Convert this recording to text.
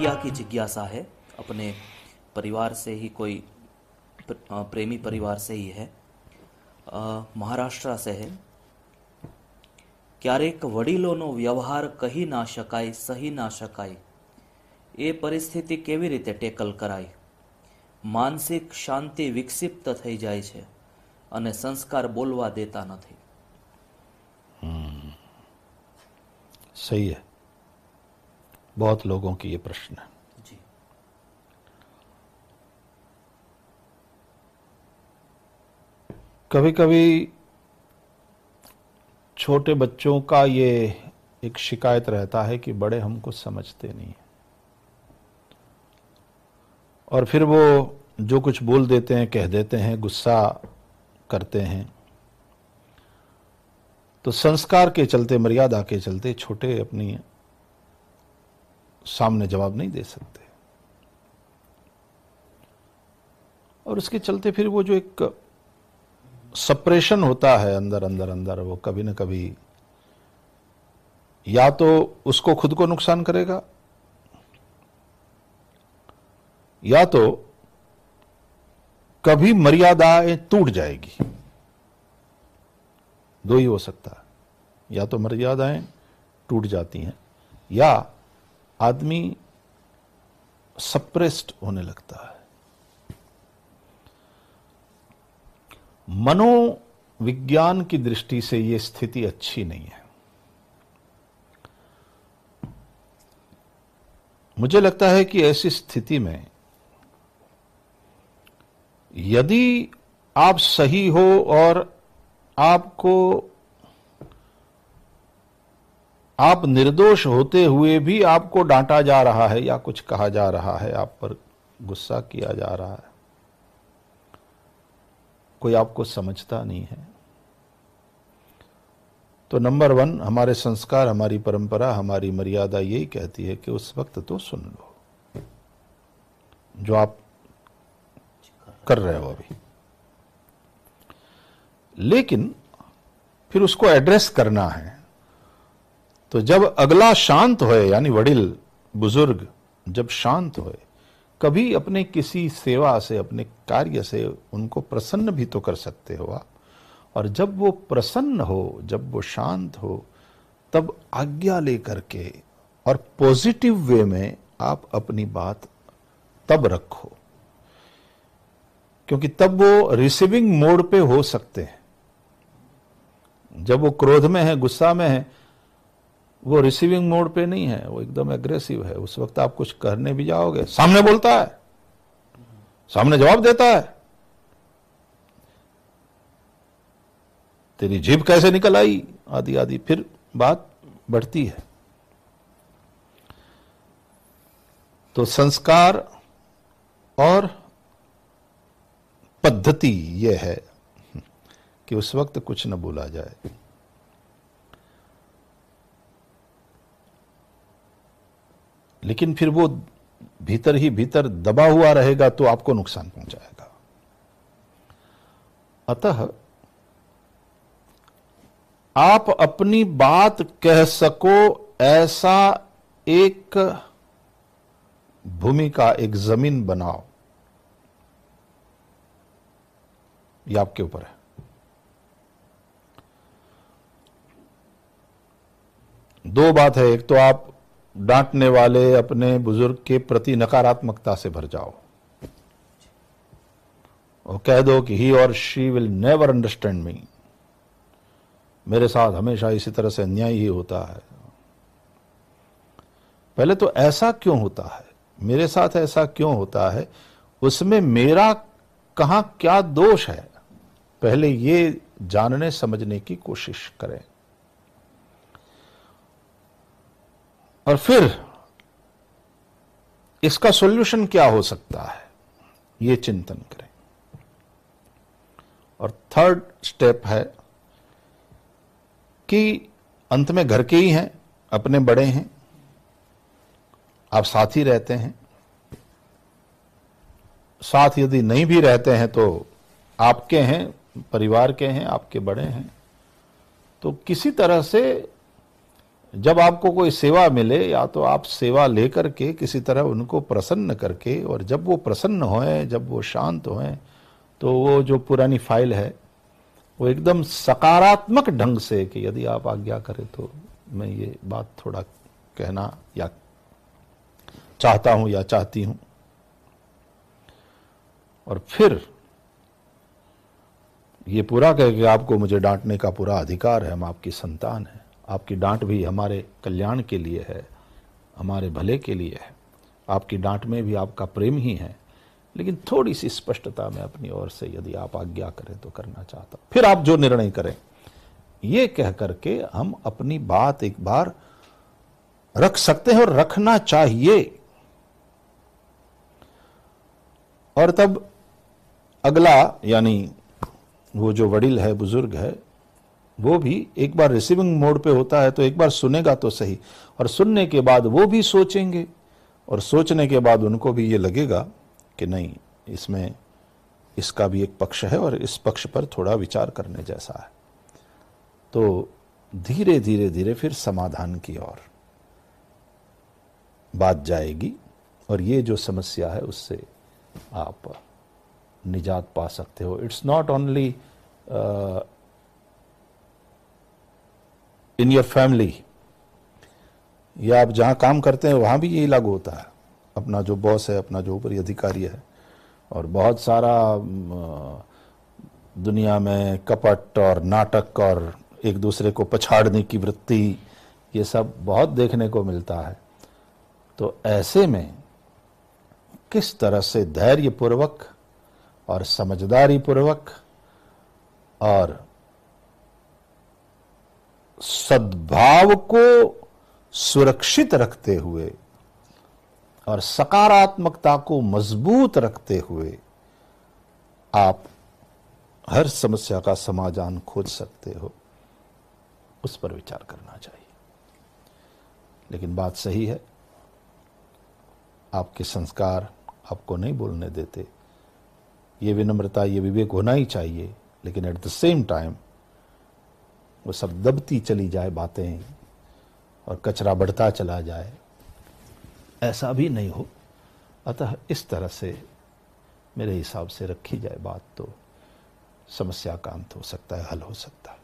किया की जिज्ञासा है अपने परिवार से ही कोई प्रेमी परिवार से ही है મહારાષ્ટ્ર શહેર ક્યારેક વડીલોનો વ્યવહાર કહી ના શકાય સહી ના શકાય એ પરિસ્થિતિ કેવી રીતે ટેકલ કરાય માનસિક શાંતિ વિક્ષિપ્ત થઈ જાય છે અને સંસ્કાર બોલવા દેતા નથી સહી बहुत लोगों की ये प्रश्न है कभी कभी छोटे बच्चों का ये एक शिकायत रहता है कि बड़े हमको समझते नहीं और फिर वो जो कुछ बोल देते हैं कह देते हैं गुस्सा करते हैं तो संस्कार के चलते मर्यादा के चलते छोटे अपनी सामने जवाब नहीं दे सकते और इसके चलते फिर वो जो एक सप्रेशन होता है अंदर अंदर अंदर वो कभी ना कभी या तो उसको खुद को नुकसान करेगा या तो कभी मर्यादाएं टूट जाएगी दो ही हो सकता है या तो मर्यादाएं टूट जाती हैं या आदमी सप्रेस्ड होने लगता है मनोविज्ञान की दृष्टि से यह स्थिति अच्छी नहीं है मुझे लगता है कि ऐसी स्थिति में यदि आप सही हो और आपको आप निर्दोष होते हुए भी आपको डांटा जा रहा है या कुछ कहा जा रहा है आप पर गुस्सा किया जा रहा है कोई आपको समझता नहीं है तो नंबर वन हमारे संस्कार हमारी परंपरा हमारी मर्यादा यही कहती है कि उस वक्त तो सुन लो जो आप कर रहे हो अभी लेकिन फिर उसको एड्रेस करना है तो जब अगला शांत होए यानी वडिल बुजुर्ग जब शांत होए कभी अपने किसी सेवा से अपने कार्य से उनको प्रसन्न भी तो कर सकते हो आप और जब वो प्रसन्न हो जब वो शांत हो तब आज्ञा लेकर के और पॉजिटिव वे में आप अपनी बात तब रखो क्योंकि तब वो रिसीविंग मोड पे हो सकते हैं जब वो क्रोध में है गुस्सा में है वो रिसीविंग मोड पे नहीं है वो एकदम एग्रेसिव है उस वक्त आप कुछ करने भी जाओगे सामने बोलता है सामने जवाब देता है तेरी जीभ कैसे निकल आई आदि आदि फिर बात बढ़ती है तो संस्कार और पद्धति यह है कि उस वक्त कुछ न बोला जाए लेकिन फिर वो भीतर ही भीतर दबा हुआ रहेगा तो आपको नुकसान पहुंचाएगा अतः आप अपनी बात कह सको ऐसा एक भूमिका एक जमीन बनाओ ये आपके ऊपर है दो बात है एक तो आप डांटने वाले अपने बुजुर्ग के प्रति नकारात्मकता से भर जाओ और कह दो कि ही और she will never understand me मेरे साथ हमेशा इसी तरह से अन्याय ही होता है पहले तो ऐसा क्यों होता है मेरे साथ ऐसा क्यों होता है उसमें मेरा कहा क्या दोष है पहले ये जानने समझने की कोशिश करें और फिर इसका सॉल्यूशन क्या हो सकता है ये चिंतन करें और थर्ड स्टेप है कि अंत में घर के ही हैं अपने बड़े हैं आप साथ ही रहते हैं साथ यदि नहीं भी रहते हैं तो आपके हैं परिवार के हैं आपके बड़े हैं तो किसी तरह से जब आपको कोई सेवा मिले या तो आप सेवा लेकर के किसी तरह उनको प्रसन्न करके और जब वो प्रसन्न होए जब वो शांत होए तो वो जो पुरानी फाइल है वो एकदम सकारात्मक ढंग से कि यदि आप आज्ञा करें तो मैं ये बात थोड़ा कहना या चाहता हूं या चाहती हूं और फिर ये पूरा कह के आपको मुझे डांटने का पूरा अधिकार है हम आपकी संतान हैं आपकी डांट भी हमारे कल्याण के लिए है हमारे भले के लिए है आपकी डांट में भी आपका प्रेम ही है लेकिन थोड़ी सी स्पष्टता में अपनी ओर से यदि आप आज्ञा करें तो करना चाहता फिर आप जो निर्णय करें ये कह करके हम अपनी बात एक बार रख सकते हैं और रखना चाहिए और तब अगला यानी वो जो वडिल है बुजुर्ग है वो भी एक बार रिसीविंग मोड पे होता है तो एक बार सुनेगा तो सही और सुनने के बाद वो भी सोचेंगे और सोचने के बाद उनको भी ये लगेगा कि नहीं इसमें इसका भी एक पक्ष है और इस पक्ष पर थोड़ा विचार करने जैसा है तो धीरे धीरे धीरे फिर समाधान की ओर बात जाएगी और ये जो समस्या है उससे आप निजात पा सकते हो it's not only in your family या आप जहाँ काम करते हैं वहाँ भी यही लागू होता है अपना जो बॉस है अपना जो ऊपरी अधिकारी है और बहुत सारा दुनिया में कपट और नाटक और एक दूसरे को पछाड़ने की वृत्ति ये सब बहुत देखने को मिलता है तो ऐसे में किस तरह से धैर्यपूर्वक और समझदारी पूर्वक और सद्भाव को सुरक्षित रखते हुए और सकारात्मकता को मजबूत रखते हुए आप हर समस्या का समाधान खोज सकते हो उस पर विचार करना चाहिए लेकिन बात सही है आपके संस्कार आपको नहीं बोलने देते ये विनम्रता ये विवेक होना ही चाहिए लेकिन एट द सेम टाइम वो सब दबती चली जाए बातें और कचरा बढ़ता चला जाए ऐसा भी नहीं हो अतः इस तरह से मेरे हिसाब से रखी जाए बात तो समस्या का अंत हो सकता है हल हो सकता है